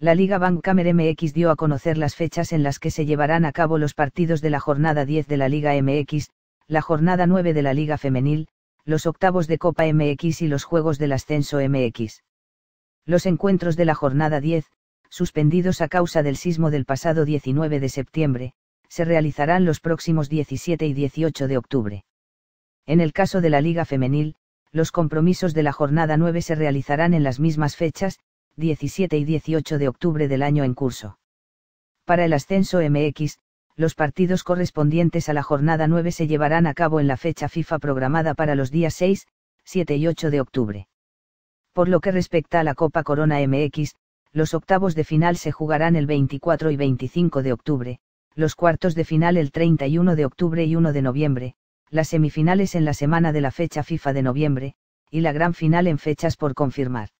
la Liga Bankamer MX dio a conocer las fechas en las que se llevarán a cabo los partidos de la jornada 10 de la Liga MX, la jornada 9 de la Liga Femenil, los octavos de Copa MX y los Juegos del Ascenso MX. Los encuentros de la jornada 10, suspendidos a causa del sismo del pasado 19 de septiembre, se realizarán los próximos 17 y 18 de octubre. En el caso de la Liga Femenil, los compromisos de la jornada 9 se realizarán en las mismas fechas, 17 y 18 de octubre del año en curso. Para el ascenso MX, los partidos correspondientes a la jornada 9 se llevarán a cabo en la fecha FIFA programada para los días 6, 7 y 8 de octubre. Por lo que respecta a la Copa Corona MX, los octavos de final se jugarán el 24 y 25 de octubre, los cuartos de final el 31 de octubre y 1 de noviembre, las semifinales en la semana de la fecha FIFA de noviembre, y la gran final en fechas por confirmar.